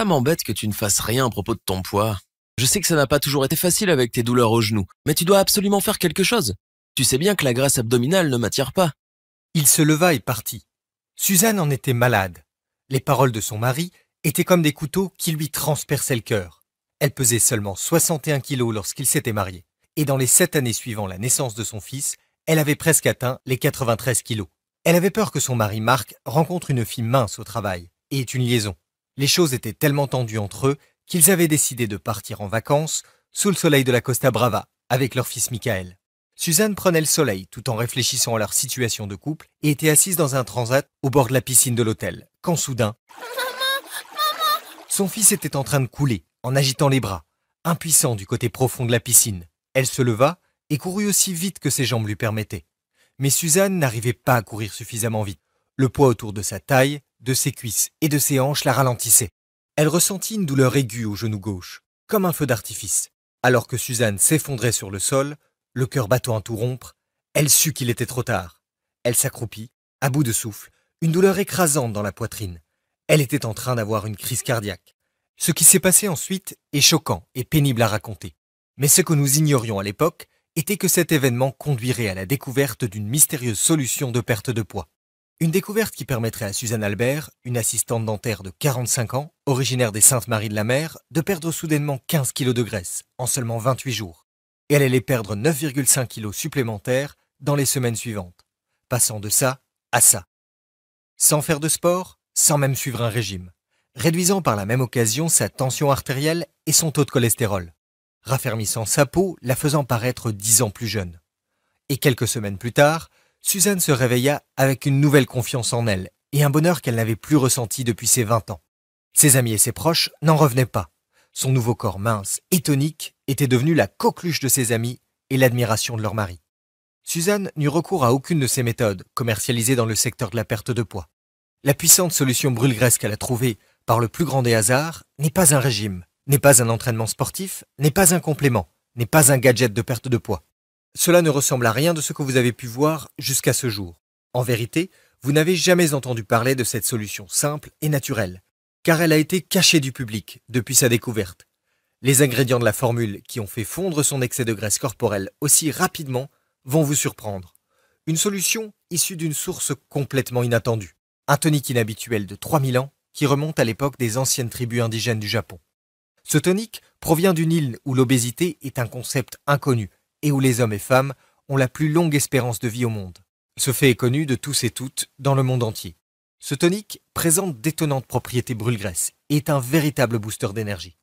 Ça m'embête que tu ne fasses rien à propos de ton poids. Je sais que ça n'a pas toujours été facile avec tes douleurs aux genoux, mais tu dois absolument faire quelque chose. Tu sais bien que la graisse abdominale ne m'attire pas. Il se leva et partit. Suzanne en était malade. Les paroles de son mari étaient comme des couteaux qui lui transperçaient le cœur. Elle pesait seulement 61 kilos lorsqu'il s'était marié. Et dans les sept années suivant la naissance de son fils, elle avait presque atteint les 93 kilos. Elle avait peur que son mari Marc rencontre une fille mince au travail et ait une liaison. Les choses étaient tellement tendues entre eux qu'ils avaient décidé de partir en vacances sous le soleil de la Costa Brava avec leur fils Michael. Suzanne prenait le soleil tout en réfléchissant à leur situation de couple et était assise dans un transat au bord de la piscine de l'hôtel, quand soudain... Maman, maman son fils était en train de couler en agitant les bras, impuissant du côté profond de la piscine. Elle se leva et courut aussi vite que ses jambes lui permettaient. Mais Suzanne n'arrivait pas à courir suffisamment vite. Le poids autour de sa taille de ses cuisses et de ses hanches la ralentissait. Elle ressentit une douleur aiguë au genou gauche, comme un feu d'artifice. Alors que Suzanne s'effondrait sur le sol, le cœur battant à tout rompre, elle sut qu'il était trop tard. Elle s'accroupit, à bout de souffle, une douleur écrasante dans la poitrine. Elle était en train d'avoir une crise cardiaque. Ce qui s'est passé ensuite est choquant et pénible à raconter. Mais ce que nous ignorions à l'époque était que cet événement conduirait à la découverte d'une mystérieuse solution de perte de poids. Une découverte qui permettrait à Suzanne Albert, une assistante dentaire de 45 ans, originaire des Saintes-Maries de la Mer, de perdre soudainement 15 kg de graisse en seulement 28 jours. Et elle allait perdre 9,5 kg supplémentaires dans les semaines suivantes, passant de ça à ça. Sans faire de sport, sans même suivre un régime, réduisant par la même occasion sa tension artérielle et son taux de cholestérol, raffermissant sa peau, la faisant paraître 10 ans plus jeune. Et quelques semaines plus tard, Suzanne se réveilla avec une nouvelle confiance en elle et un bonheur qu'elle n'avait plus ressenti depuis ses 20 ans. Ses amis et ses proches n'en revenaient pas. Son nouveau corps mince et tonique était devenu la coqueluche de ses amis et l'admiration de leur mari. Suzanne n'eut recours à aucune de ces méthodes commercialisées dans le secteur de la perte de poids. La puissante solution brûle-graisse qu'elle a trouvée par le plus grand des hasards n'est pas un régime, n'est pas un entraînement sportif, n'est pas un complément, n'est pas un gadget de perte de poids. Cela ne ressemble à rien de ce que vous avez pu voir jusqu'à ce jour. En vérité, vous n'avez jamais entendu parler de cette solution simple et naturelle, car elle a été cachée du public depuis sa découverte. Les ingrédients de la formule qui ont fait fondre son excès de graisse corporelle aussi rapidement vont vous surprendre. Une solution issue d'une source complètement inattendue, un tonique inhabituel de 3000 ans qui remonte à l'époque des anciennes tribus indigènes du Japon. Ce tonique provient d'une île où l'obésité est un concept inconnu et où les hommes et femmes ont la plus longue espérance de vie au monde. Ce fait est connu de tous et toutes dans le monde entier. Ce tonique présente d'étonnantes propriétés brûle-graisse et est un véritable booster d'énergie.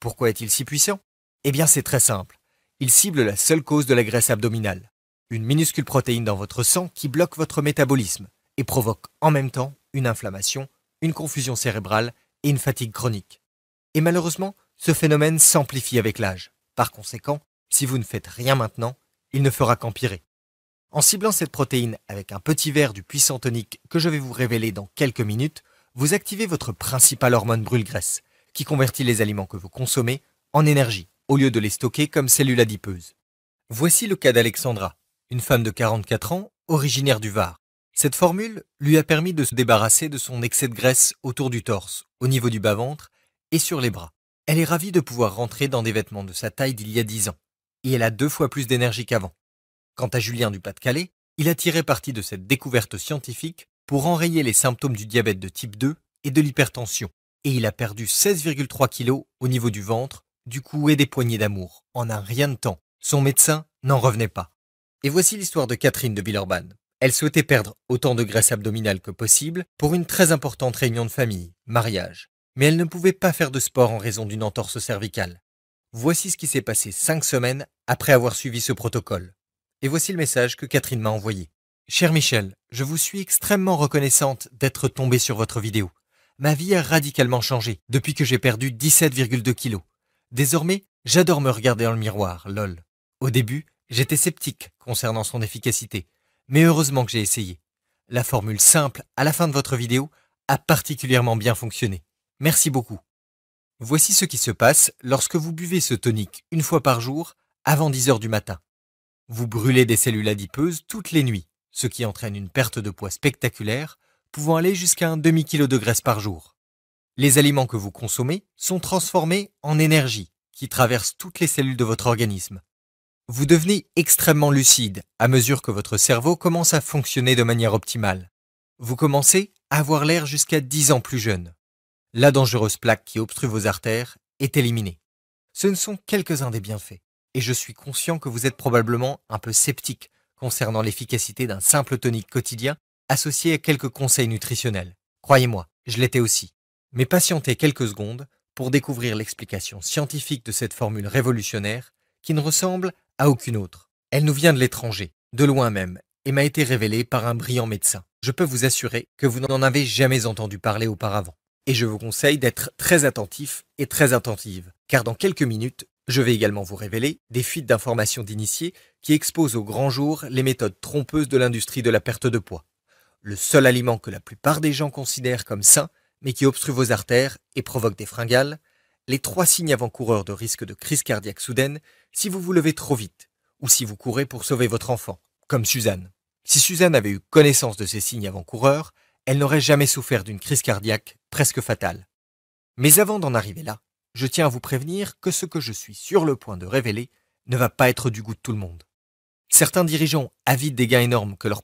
Pourquoi est-il si puissant Eh bien c'est très simple. Il cible la seule cause de la graisse abdominale, une minuscule protéine dans votre sang qui bloque votre métabolisme et provoque en même temps une inflammation, une confusion cérébrale et une fatigue chronique. Et malheureusement, ce phénomène s'amplifie avec l'âge. Par conséquent, si vous ne faites rien maintenant, il ne fera qu'empirer. En ciblant cette protéine avec un petit verre du puissant tonique que je vais vous révéler dans quelques minutes, vous activez votre principale hormone brûle-graisse, qui convertit les aliments que vous consommez en énergie, au lieu de les stocker comme cellules adipeuses. Voici le cas d'Alexandra, une femme de 44 ans, originaire du Var. Cette formule lui a permis de se débarrasser de son excès de graisse autour du torse, au niveau du bas-ventre et sur les bras. Elle est ravie de pouvoir rentrer dans des vêtements de sa taille d'il y a 10 ans et elle a deux fois plus d'énergie qu'avant. Quant à Julien du Pas-de-Calais, il a tiré parti de cette découverte scientifique pour enrayer les symptômes du diabète de type 2 et de l'hypertension, et il a perdu 16,3 kg au niveau du ventre, du cou et des poignées d'amour, en un rien de temps. Son médecin n'en revenait pas. Et voici l'histoire de Catherine de Villeurbanne. Elle souhaitait perdre autant de graisse abdominale que possible pour une très importante réunion de famille, mariage. Mais elle ne pouvait pas faire de sport en raison d'une entorse cervicale. Voici ce qui s'est passé cinq semaines après avoir suivi ce protocole. Et voici le message que Catherine m'a envoyé. Cher Michel, je vous suis extrêmement reconnaissante d'être tombée sur votre vidéo. Ma vie a radicalement changé depuis que j'ai perdu 17,2 kilos. Désormais, j'adore me regarder dans le miroir, lol. Au début, j'étais sceptique concernant son efficacité, mais heureusement que j'ai essayé. La formule simple à la fin de votre vidéo a particulièrement bien fonctionné. Merci beaucoup. Voici ce qui se passe lorsque vous buvez ce tonique une fois par jour avant 10 heures du matin. Vous brûlez des cellules adipeuses toutes les nuits, ce qui entraîne une perte de poids spectaculaire, pouvant aller jusqu'à un demi-kilo de graisse par jour. Les aliments que vous consommez sont transformés en énergie qui traverse toutes les cellules de votre organisme. Vous devenez extrêmement lucide à mesure que votre cerveau commence à fonctionner de manière optimale. Vous commencez à avoir l'air jusqu'à 10 ans plus jeune la dangereuse plaque qui obstrue vos artères est éliminée. Ce ne sont quelques-uns des bienfaits, et je suis conscient que vous êtes probablement un peu sceptique concernant l'efficacité d'un simple tonique quotidien associé à quelques conseils nutritionnels. Croyez-moi, je l'étais aussi. Mais patientez quelques secondes pour découvrir l'explication scientifique de cette formule révolutionnaire qui ne ressemble à aucune autre. Elle nous vient de l'étranger, de loin même, et m'a été révélée par un brillant médecin. Je peux vous assurer que vous n'en avez jamais entendu parler auparavant et je vous conseille d'être très attentif et très attentive, car dans quelques minutes, je vais également vous révéler des fuites d'informations d'initiés qui exposent au grand jour les méthodes trompeuses de l'industrie de la perte de poids. Le seul aliment que la plupart des gens considèrent comme sain, mais qui obstrue vos artères et provoque des fringales, les trois signes avant-coureurs de risque de crise cardiaque soudaine si vous vous levez trop vite ou si vous courez pour sauver votre enfant, comme Suzanne. Si Suzanne avait eu connaissance de ces signes avant-coureurs, elle n'aurait jamais souffert d'une crise cardiaque presque fatale. Mais avant d'en arriver là, je tiens à vous prévenir que ce que je suis sur le point de révéler ne va pas être du goût de tout le monde. Certains dirigeants, avides des gains énormes que leur